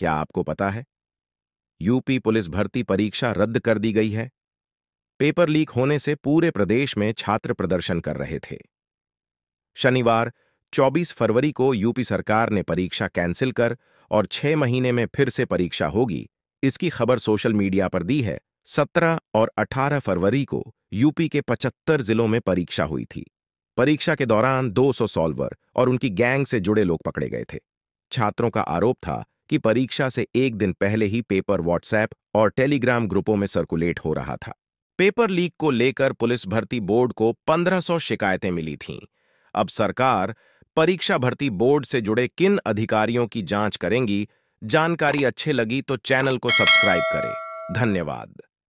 क्या आपको पता है यूपी पुलिस भर्ती परीक्षा रद्द कर दी गई है पेपर लीक होने से पूरे प्रदेश में छात्र प्रदर्शन कर रहे थे शनिवार 24 फरवरी को यूपी सरकार ने परीक्षा कैंसिल कर और छह महीने में फिर से परीक्षा होगी इसकी खबर सोशल मीडिया पर दी है 17 और 18 फरवरी को यूपी के 75 जिलों में परीक्षा हुई थी परीक्षा के दौरान 200 सॉल्वर और उनकी गैंग से जुड़े लोग पकड़े गए थे छात्रों का आरोप था कि परीक्षा से एक दिन पहले ही पेपर व्हाट्सएप और टेलीग्राम ग्रुपों में सर्कुलेट हो रहा था पेपर लीक को लेकर पुलिस भर्ती बोर्ड को 1500 शिकायतें मिली थीं अब सरकार परीक्षा भर्ती बोर्ड से जुड़े किन अधिकारियों की जांच करेंगी जानकारी अच्छे लगी तो चैनल को सब्सक्राइब करें धन्यवाद